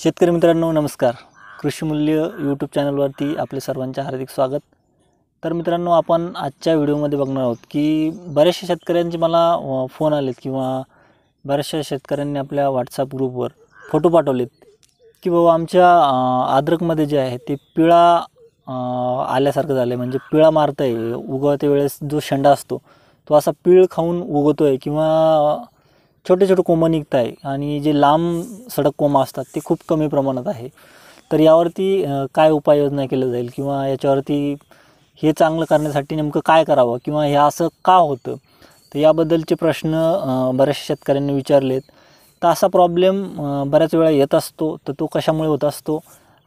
शेतकरी मित्रांनो नमस्कार कृषी मूल्य यूट्यूब चॅनलवरती आपले सर्वांचे हार्दिक स्वागत तर मित्रांनो आपण आजच्या व्हिडिओमध्ये बघणार आहोत की बऱ्याचशा शेतकऱ्यांचे मला फोन आलेत किंवा बऱ्याचशा शेतकऱ्यांनी आपल्या व्हॉट्सअप ग्रुपवर फोटो पाठवलेत की बाबा आमच्या अद्रकमध्ये जे आहे ते पिळा आल्यासारखं झालं आहे म्हणजे पिळा मारतं आहे उगवते वेळेस जो शेंडा असतो तो असा पिळ खाऊन उगवतो आहे किंवा छोटे छोटे कोंबं निघत आहे आणि जे लांब सडक कोंबं असतात ते खूप कमी प्रमाणात आहे तर यावरती काय उपाययोजना केल्या जाईल किंवा याच्यावरती हे चांगलं करण्यासाठी नेमकं काय करावं किंवा हे असं का होतं तर याबद्दलचे प्रश्न बऱ्याचशा शेतकऱ्यांनी विचारलेत तर असा प्रॉब्लेम बऱ्याच वेळा येत असतो तर तो कशामुळे होत असतो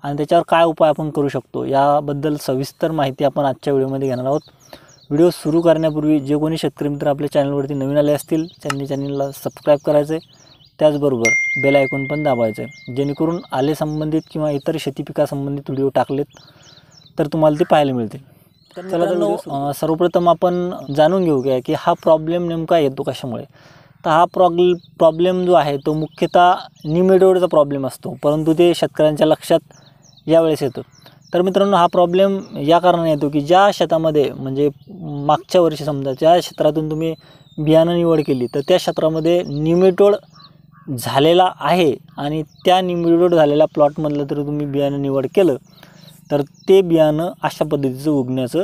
आणि त्याच्यावर काय उपाय आपण करू शकतो याबद्दल सविस्तर माहिती आपण आजच्या व्हिडिओमध्ये घेणार आहोत व्हिडिओ सुरू करण्यापूर्वी जे कोणी शेतकरी मित्र आपल्या चॅनलवरती नवीन आले असतील त्यांनी चॅनलला सबस्क्राईब करायचं आहे त्याचबरोबर बेल ऐकून पण दाबायचं आहे जेणेकरून आले संबंधित किंवा इतर शेती संबंधित व्हिडिओ टाकलेत तर तुम्हाला ते पाहायला मिळतील चला तर सर्वप्रथम आपण जाणून घेऊ की हा प्रॉब्लेम नेमका येतो कशामुळे तर हा प्रॉब्ल प्रॉब्लेम जो आहे तो मुख्यतः निमेडोडचा प्रॉब्लेम असतो परंतु ते शेतकऱ्यांच्या लक्षात यावेळेस येतो तर मित्रांनो हा प्रॉब्लेम या कारणाने येतो की ज्या शेतामध्ये म्हणजे मागच्या वर्षी समजा ज्या क्षेत्रातून तुम्ही बियाणं निवड केली तर त्या क्षेत्रामध्ये निमेटोड झालेला आहे आणि त्या निमेटोड झालेल्या प्लॉटमधलं जर तुम्ही बियाणं निवड केलं तर ते बियाणं अशा पद्धतीचं उगण्याचं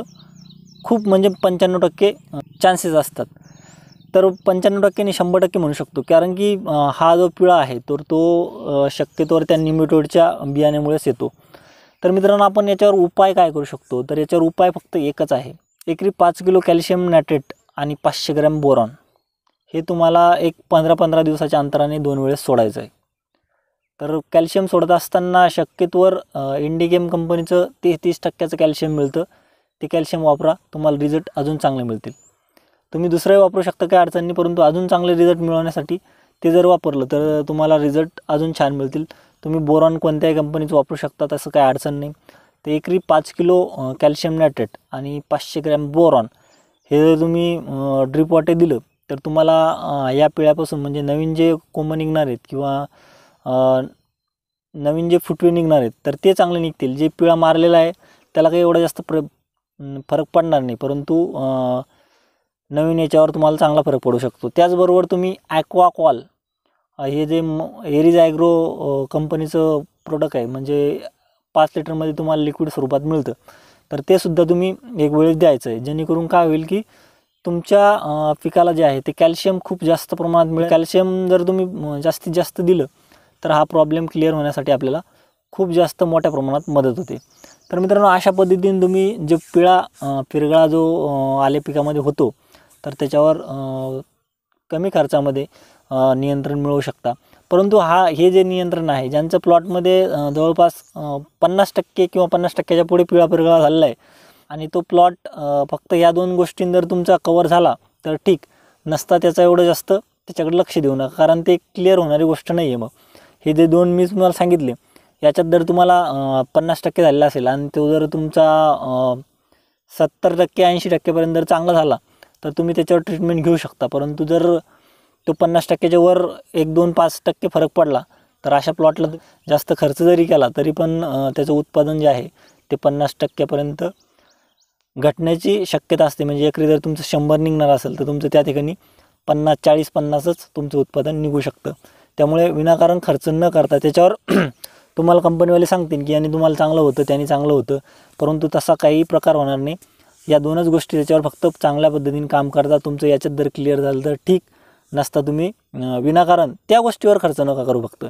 खूप म्हणजे पंच्याण्णव टक्के चान्सेस असतात तर पंच्याण्णव टक्के आणि शंभर टक्के म्हणू शकतो कारण की हा जो पिळा आहे तर तो शक्यतोवर त्या निमेटोडच्या बियाण्यामुळेच येतो तर मित्रांनो आपण याच्यावर उपाय काय करू शकतो तर याच्यावर उपाय फक्त एकच आहे एकरी पाच किलो कॅल्शियम नायट्रेट आणि पाचशे ग्रॅम बोरॉन हे तुम्हाला एक पंधरा पंधरा दिवसाच्या अंतराने दोन वेळेस सोडायचं आहे तर कॅल्शियम सोडत असताना शक्यतोवर इंडिगेम कंपनीचं तीस टक्क्याचं कॅल्शियम मिळतं ते कॅल्शियम वापरा तुम्हाला रिझल्ट अजून चांगले मिळतील तुम्ही दुसरंही वापरू शकता काही अडचणी परंतु अजून चांगले रिझल्ट मिळवण्यासाठी ते जर वापरलं तर तुम्हाला रिझल्ट अजून छान मिळतील तुम्ही बोरॉन कोणत्याही कंपनीचं वापरू शकता तसं काही अडचण नाही तर एकरी पाच किलो कॅल्शियम नायट्रेट आणि पाचशे ग्रॅम बोरॉन हे जर तुम्ही ड्रीप वाटे दिलं तर तुम्हाला या पिळ्यापासून म्हणजे नवीन जे कोंब निघणार आहेत किंवा नवीन जे फुटवे निघणार आहेत तर ते चांगले निघतील जे पिळा मारलेला आहे त्याला काही एवढा जास्त प्र फरक पडणार नाही परंतु नवीन याच्यावर तुम्हाला चांगला फरक पडू शकतो त्याचबरोबर तुम्ही ॲक्वा कॉल हे जे एरीज ॲग्रो कंपनीचं प्रोडक्ट आहे म्हणजे पाच लिटरमध्ये तुम्हाला लिक्विड स्वरूपात मिळतं तर ते सुद्धा तुम्ही एक वेळेस द्यायचं आहे जेणेकरून काय होईल की तुमच्या पिकाला जे आहे ते कॅल्शियम खूप जास्त प्रमाणात मिळेल कॅल्शियम जर तुम्ही जास्तीत जास्त दिलं तर हा प्रॉब्लेम क्लिअर होण्यासाठी आपल्याला खूप जास्त मोठ्या प्रमाणात मदत होते तर मित्रांनो अशा पद्धतीने तुम्ही जो पिळा पिरगळा जो आले पिकामध्ये होतो तर त्याच्यावर कमी खर्चामध्ये नियंत्रण मिळवू शकता परंतु हा हे जे नियंत्रण आहे ज्यांचं प्लॉटमध्ये जवळपास पन्नास टक्के किंवा पन्नास टक्क्याच्या पुढे पिळा पिळा झालेला आहे आणि तो प्लॉट फक्त या दोन गोष्टीं जर तुमचा कवर झाला तर ठीक नसता त्याचा एवढं जास्त त्याच्याकडे लक्ष देऊ नका कारण ते क्लिअर होणारी गोष्ट नाही आहे मग हे जे दोन मी तुम्हाला सांगितले याच्यात जर तुम्हाला पन्नास टक्के झालेला असेल आणि तो जर तुमचा सत्तर टक्के ऐंशी टक्केपर्यंत जर चांगला झाला तर तुम्ही त्याच्यावर ट्रीटमेंट घेऊ शकता परंतु जर तो पन्नास टक्क्याच्या वर एक दोन पाच टक्के फरक पडला तर अशा प्लॉटला जास्त खर्च जरी केला तरी पण त्याचं उत्पादन जे आहे ते पन्नास टक्क्यापर्यंत घटण्याची शक्यता असते म्हणजे एकरी जर तुमचं शंभर निघणार असेल तर तुमचं त्या ठिकाणी पन्नास चाळीस पन्नासच तुमचं उत्पादन निघू शकतं त्यामुळे विनाकारण खर्च न करता त्याच्यावर तुम्हाला कंपनीवाले सांगतील की आणि तुम्हाला चांगलं होतं त्याने चांगलं होतं परंतु तसा काही प्रकार होणार नाही या दोनच गोष्टी त्याच्यावर फक्त चांगल्या पद्धतीने काम करता तुमचं याच्यात जर क्लिअर झालं तर ठीक नसता तुम्ही विनाकारण त्या गोष्टीवर खर्च नका करू फक्त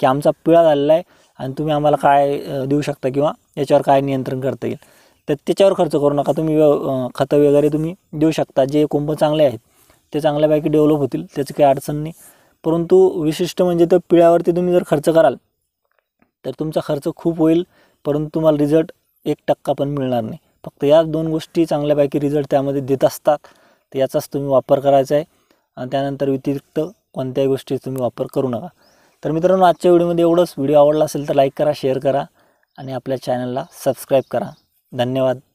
की आमचा पिळा झालेला आहे आणि तुम्ही आम्हाला काय देऊ शकता किंवा याच्यावर काय नियंत्रण करता येईल तर त्याच्यावर खर्च करू नका तुम्ही व्य खतं वगैरे तुम्ही देऊ शकता जे कुंभ चांगले आहेत ते चांगल्यापैकी डेव्हलप होतील त्याचं काही अडचण नाही परंतु विशिष्ट म्हणजे तर पिळ्यावरती तुम्ही जर खर्च कराल तर तुमचा खर्च खूप होईल परंतु तुम्हाला रिझल्ट एक टक्का पण मिळणार नाही फक्त या दोन गोष्टी चांगल्यापैकी रिझल्ट त्यामध्ये देत असतात तर याचाच तुम्ही वापर करायचा आहे आणि त्यानंतर व्यतिरिक्त कोणत्याही गोष्टी तुम्ही वापर करू नका तर मित्रांनो आजच्या व्हिडिओमध्ये एवढंच व्हिडिओ आवडला असेल तर लाईक करा शेअर करा आणि आपल्या चॅनलला सबस्क्राईब करा धन्यवाद